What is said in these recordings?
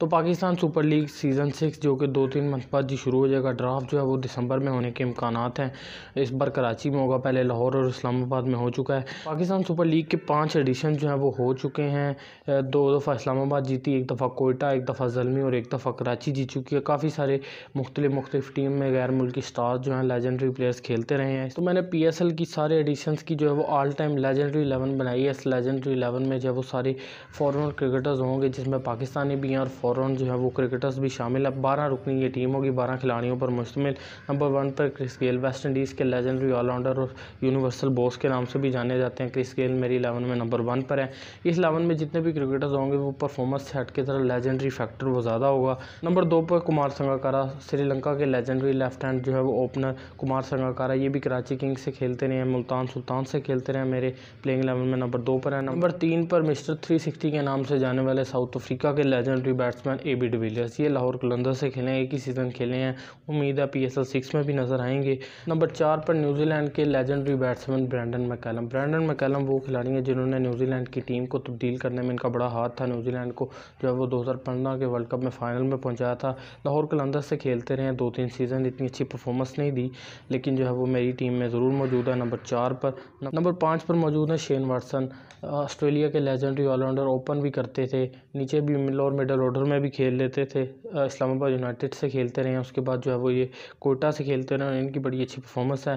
तो Pakistan super league season six जो कि दो तीन मंथ बाद जी शुरू हो जाएगा ड्राफ्ट जो है वो दिसंबर में होने के इम्कान हैं इस बार कराची में होगा पहले लाहौर और इस्लामाबाद में हो चुका है पाकिस्तान सुपर लीग के पाँच एडिशन जो हैं वो हो चुके हैं दो दफ़ा इस्लामाबाद जीती एक दफ़ा कोयटा एक दफ़ा जलमी और एक दफ़ा कराची जीत चुकी है काफ़ी सारे मुख्तलि मुख्तफ टीम में गैर मुल्की स्टार्स जो हैं लेजेंडरी प्लेयर्स खेलते रहे हैं तो मैंने पी एस एल की सारे एडिशन की जो है वो ऑल टाइम लेजेंडरी इलेवन बनाई है इस लेजेंडरी इलेवन में जो है वो सारे फॉरनर क्रिकेटर्स होंगे जिसमें पाकिस्तानी भी हैं और फ़ौरन जो है वो क्रिकेटर्स भी शामिल अब बारह रुकनी ये टीम होगी बारह खिलाड़ियों पर मुश्तमिल नंबर वन पर क्रिस गेल वेस्ट इंडीज़ के लेजेंडरी ऑलराउंडर और यूनिवर्सल बॉस के नाम से भी जाने जाते हैं क्रिस गेल मेरी इलेवन में नंबर वन पर है इस इलेवन में जितने भी क्रिकेटर्स होंगे वो परफॉर्मेंस सेट की तरह लेजेंडरी फैक्टर वो ज़्यादा होगा नंबर दो पर कुमार संगाकारा श्रीलंका के लेजेंडरी लेफ्ट हैंड जो है वो ओपनर कुमार संगाकारा ये भी कराची किंग्स से खेलते रहे हैं मुल्तान सुल्तान से खेलते रहे हैं मेरे प्लेइंग इलेवन में नंबर दो पर है नंबर तीन पर मिस्टर थ्री सिक्सटी के नाम से जाने वाले साउथ अफ्रीका के legendary bats batsman A B de Villiers ये लाहौर कलंदर से खेले हैं एक ही सीज़न खेले हैं उम्मीद है पी एस एल सिक्स में भी नजर आएंगे नंबर चार पर न्यूजीलैंड के legendary batsman Brendon McCullum Brendon McCullum वो खिलाड़ी हैं जिन्होंने न्यूजीलैंड की टीम को तब्दील करने में इनका बड़ा हाथ था न्यूजीलैंड को जो है वो दो हज़ार पंद्रह के वर्ल्ड कप में फ़ाइनल में पहुँचाया था लाहौर कलंदर से खेलते रहे दो तीन सीज़न इतनी अच्छी परफॉर्मेंस नहीं दी लेकिन जो है वो मेरी टीम में ज़रूर मौजूद है नंबर चार पर नंबर पाँच पर मौजूद है शेन वाटसन ऑस्ट्रेलिया के लेजेंडरी ऑलराउंडर ओपन भी करते थे नीचे भी मिल और मिडल ऑर्डर में भी खेल लेते थे इस्लामाबाद यूनाइटेड से खेलते रहे हैं उसके बाद जो है वो ये कोटा से खेलते रहे इनकी बड़ी अच्छी परफॉर्मेंस है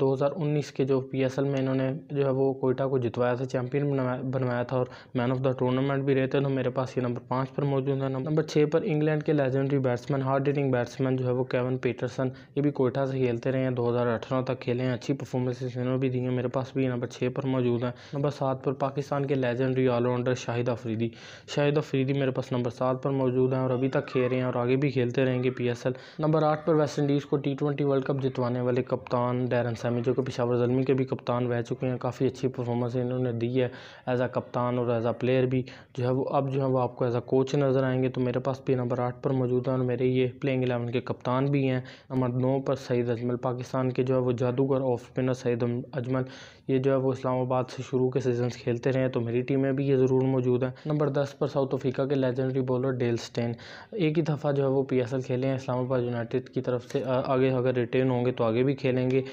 2019 के जो पीएसएल में इन्होंने जो है वो कोयटा को जितवाया था चैम्पियन बनवाया बनवाया था और मैन ऑफ द टूर्नामेंट भी रहे थे तो मेरे पास ये नंबर पाँच पर मौजूद है नंबर छः पर इंग्लैंड के legendary batsman hard hitting batsman जो है वो केवन पीटरसन ये भी कोयटा से खेलते रहे हैं दो तक खेले हैं अच्छी परफॉर्मेंसेस इन्होंने भी दी है मेरे पास भी नंबर छः पर मौजूद है नंबर सात पर पाकिस्तान के लेजेंडरी ऑलराउंडर शाहिद अफरीदी शाहिद अफरीदी मेरे पास नंबर सात पर मौजूद हैं और अभी तक खेल रहे हैं और आगे भी खेलते रहेंगे पी एस एल नंबर आठ पर वेस्ट इंडीज़ को टी ट्वेंटी वर्ल्ड कप जितवाने वाले कप्तान डैरन सैमी जो कि पिशावर जलमी के भी कप्तान रह चुके हैं काफ़ी अच्छी परफॉर्मेंस इन्होंने दी है एज आ कप्तान और एज आ प्लेयर भी जो है वो अब जो है वो आपको एज आ कोच नज़र आएंगे तो मेरे पास भी नंबर आठ पर मौजूद हैं और मेरे ये प्लेइंग एलेवन के कप्तान भी हैं नंबर नौ पर सईद अजमल पाकिस्तान के जो है वो जादूगर ऑफ स्पिनर सईद अजमल ये जो है वो इस्लामाबाद से शुरू के सीजन खेलते रहे तो मेरी टीम में भी ये ज़रूर मौजूद है नंबर दस पर साउथ अफ्रीका के लेजेंडरी बॉलर और डेल स्टेन एक ही दफ़ा जो है वो पीएसएल खेले हैं इस्लामाबाद यूनाइटेड की तरफ से आगे अगर रिटेन होंगे तो आगे भी खेलेंगे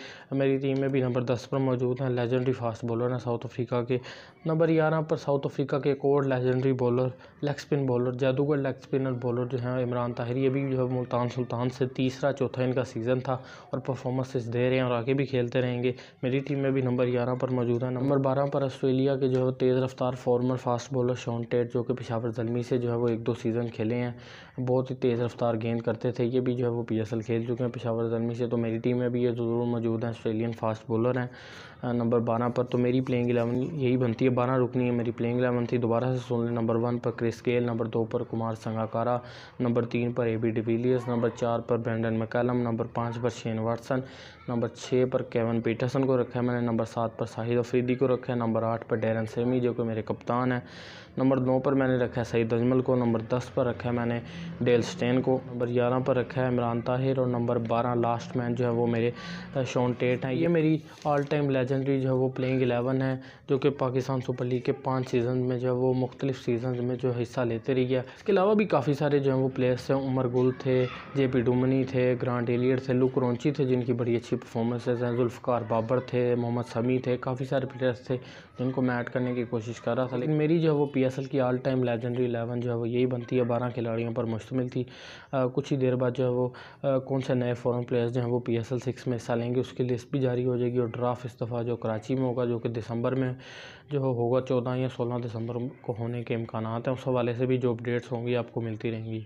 मेरी टीम में भी नंबर दस पर मौजूद हैं लेजेंडरी फास्ट बॉलर हैं साउथ अफ्रीका के नंबर ग्यारह पर साउथ अफ्रीका के एक और legendary bowler leg spin bowler जादूगर लेग स्पिनर बॉलर जो है इमरान ताहिर ये भी जो है मुल्तान सुल्तान से तीसरा चौथा इनका सीज़न था और परफॉर्मेंसेस दे रहे हैं और आगे भी खेलते रहेंगे मेरी टीम में भी नंबर ग्यारह पर मौजूद है नंबर बारह पर ऑस्ट्रेलिया के जो है तेज़ रफ्तार former fast bowler Shaun Tait जो कि पिशावर जलमी से जो है वो एक दो सीज़न खेले हैं बहुत ही तेज़ रफ्तार गेंद करते थे ये भी जो है वो पी एस एल खेल चुके हैं पिशावर जर्मी से तो मेरी टीम में भी ये ज़रूर मौजूद हैं ऑस्ट्रेलियन फास्ट बॉलर हैं नंबर बारह पर तो मेरी प्लेइंग एलेवन यही बनती है बारह रुकनी है मेरी प्लेइंग एलेवन थी दोबारा से सुन लें नंबर वन पर क्रिस गेल नंबर दो पर कुमार संगाकारा नंबर तीन पर ए बी डिविलियर्स नंबर चार पर ब्रेंडन मकैलम नंबर पाँच पर शेन वाटसन नंबर छः पर केवन पीटरसन को रखा है मैंने नंबर सात पर साहिद अफरीदी को रखा है नंबर आठ पर डेरन सेमी जो कि मेरे कप्तान हैं नंबर नौ पर मैंने रखा है सईद अजमल को नंबर दस पर रखा है मैंने डेल स्टेन को नंबर ग्यारह पर रखा है इमरान ताहिर और नंबर बारह लास्ट मैन जो है वो मेरे शॉन टेट हैं ये मेरी ऑल टाइम लेजेंडरी जो है वो प्लेइंग एलेवन है जो कि पाकिस्तान सुपर लीग के पाँच सीज़न में जो है वो मुख्तलिफ सीजन में जो हिस्सा लेते रही है इसके अलावा भी काफ़ी सारे जो है वो प्लेयर्स थे उमर गुल थे जे पी डुमनी थे ग्रांट एलियट थे लुक रोंची थे जिनकी बड़ी अच्छी परफॉर्मेंसेज हैं जुल्फ़ार बाबर थे मोहम्मद समी थे काफ़ी सारे प्लेयर्स थे जिनको मैं ऐड करने की कोशिश कर रहा था लेकिन मेरी जो है वो पी एल की ऑल टाइम लेजेंडरी एलेवन जो है वो यही बनती है बारह खिलाड़ियों पर मुश्तमिल थी आ, कुछ ही देर बाद जो है वो आ, कौन से नए फॉरन प्लेयर्स जो हैं वो पी एस एल सिक्स में हिस्सा लेंगे उसकी लिस्ट भी जारी हो जाएगी और ड्राफ्ट इस दफ़ा जो कराची में होगा जो कि दिसंबर में जो होगा चौदह या सोलह दिसंबर को होने के इम्कान हैं उस हवाले से भी जो अपडेट्स होंगी आपको मिलती रहेंगी